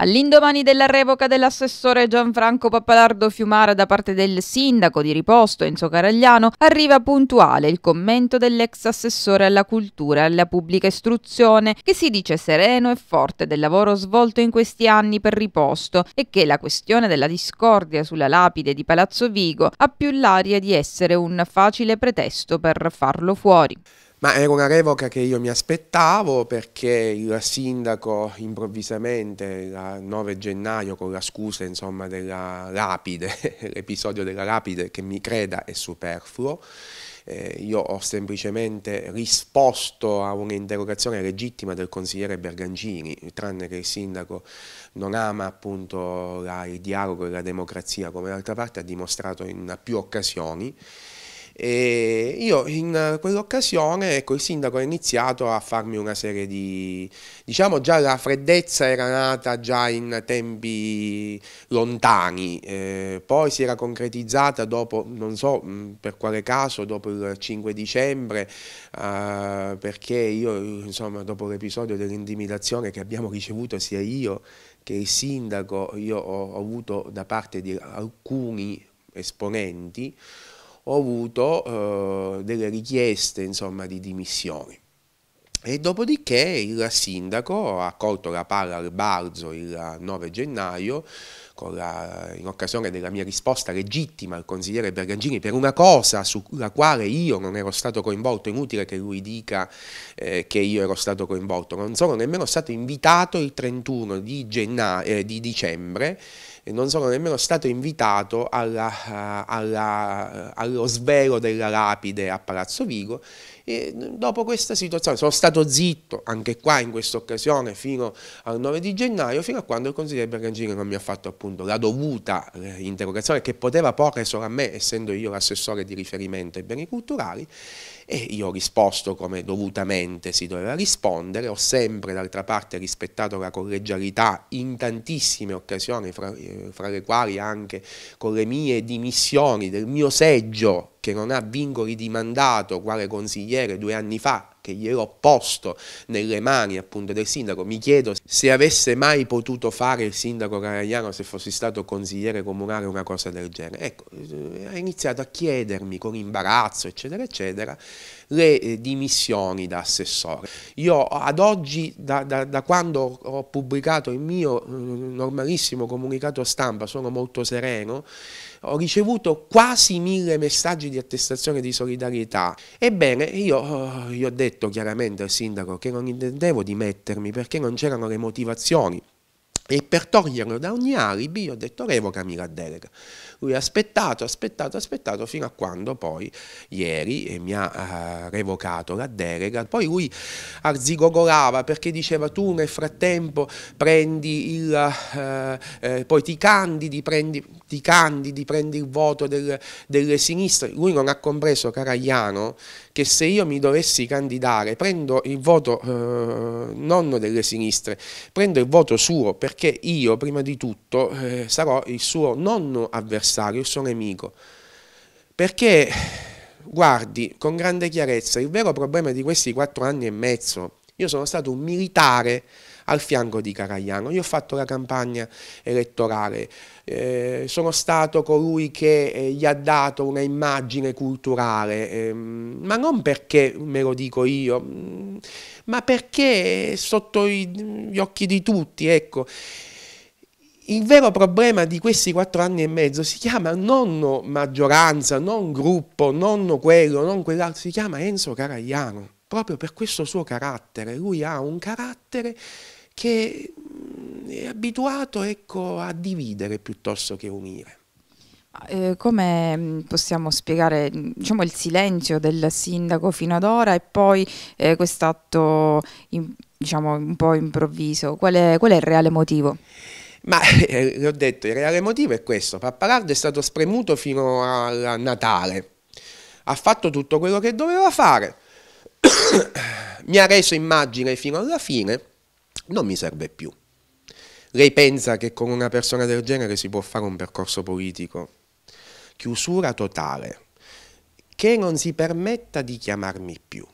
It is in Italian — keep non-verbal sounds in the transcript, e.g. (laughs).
All'indomani della revoca dell'assessore Gianfranco Pappalardo Fiumara da parte del sindaco di Riposto Enzo Caragliano arriva puntuale il commento dell'ex assessore alla cultura e alla pubblica istruzione che si dice sereno e forte del lavoro svolto in questi anni per Riposto e che la questione della discordia sulla lapide di Palazzo Vigo ha più l'aria di essere un facile pretesto per farlo fuori. Ma era una revoca che io mi aspettavo perché il sindaco improvvisamente il 9 gennaio con la scusa insomma, della lapide, (laughs) l'episodio della lapide che mi creda è superfluo, eh, io ho semplicemente risposto a un'interrogazione legittima del consigliere Bergangini, tranne che il sindaco non ama appunto la, il dialogo e la democrazia come d'altra parte ha dimostrato in più occasioni. E io in quell'occasione ecco, il sindaco ha iniziato a farmi una serie di... diciamo già la freddezza era nata già in tempi lontani, eh, poi si era concretizzata dopo, non so mm, per quale caso, dopo il 5 dicembre, eh, perché io insomma dopo l'episodio dell'intimidazione che abbiamo ricevuto sia io che il sindaco, io ho, ho avuto da parte di alcuni esponenti, ho avuto eh, delle richieste insomma, di dimissioni. E dopodiché il sindaco ha colto la palla al balzo il 9 gennaio, la, in occasione della mia risposta legittima al consigliere Bergangini per una cosa sulla quale io non ero stato coinvolto, inutile che lui dica eh, che io ero stato coinvolto, non sono nemmeno stato invitato il 31 di, gennaio, eh, di dicembre non sono nemmeno stato invitato alla, eh, alla, eh, allo svelo della lapide a Palazzo Vigo e mm, dopo questa situazione sono stato zitto anche qua in questa occasione fino al 9 di gennaio fino a quando il consigliere Bergangini non mi ha fatto appunto la dovuta eh, interrogazione che poteva porre solo a me essendo io l'assessore di riferimento ai beni culturali e io ho risposto come dovutamente si doveva rispondere, ho sempre d'altra parte rispettato la collegialità in tantissime occasioni, fra, eh, fra le quali anche con le mie dimissioni del mio seggio che non ha vincoli di mandato quale consigliere due anni fa che gliel'ho posto nelle mani appunto del sindaco, mi chiedo se avesse mai potuto fare il sindaco Caragliano se fossi stato consigliere comunale una cosa del genere. Ecco, eh, ha iniziato a chiedermi con imbarazzo eccetera eccetera le eh, dimissioni da assessore. Io ad oggi, da, da, da quando ho pubblicato il mio eh, normalissimo comunicato stampa, sono molto sereno, ho ricevuto quasi mille messaggi di attestazione di solidarietà. Ebbene, io oh, gli ho detto chiaramente al sindaco che non intendevo dimettermi perché non c'erano le motivazioni. E per toglierlo da ogni alibi ho detto revocami la delega. Lui ha aspettato, aspettato, aspettato fino a quando poi ieri eh, mi ha uh, revocato la delega. Poi lui arzigogolava perché diceva tu nel frattempo prendi il, uh, uh, poi ti candidi, prendi ti candidi, prendi il voto del, delle sinistre. Lui non ha compreso, Caragliano, che se io mi dovessi candidare prendo il voto eh, non delle sinistre, prendo il voto suo perché io prima di tutto eh, sarò il suo non avversario, il suo nemico. Perché, guardi, con grande chiarezza, il vero problema di questi quattro anni e mezzo, io sono stato un militare al fianco di Caragliano. Io ho fatto la campagna elettorale, eh, sono stato colui che eh, gli ha dato una immagine culturale, ehm, ma non perché me lo dico io, mm, ma perché sotto i, gli occhi di tutti, ecco. Il vero problema di questi quattro anni e mezzo si chiama non maggioranza, non gruppo, non quello, non quell'altro, si chiama Enzo Caragliano, proprio per questo suo carattere. Lui ha un carattere che mm, è abituato ecco, a dividere piuttosto che unire. Eh, come mm, possiamo spiegare mm, diciamo, il silenzio del sindaco fino ad ora e poi eh, atto diciamo, un po' improvviso? Qual è, qual è il reale motivo? Ma (laughs) eh, l'ho detto, il reale motivo è questo, Pappalardo è stato spremuto fino a Natale, ha fatto tutto quello che doveva fare, (coughs) mi ha reso immagine fino alla fine, non mi serve più. Lei pensa che con una persona del genere si può fare un percorso politico? Chiusura totale. Che non si permetta di chiamarmi più.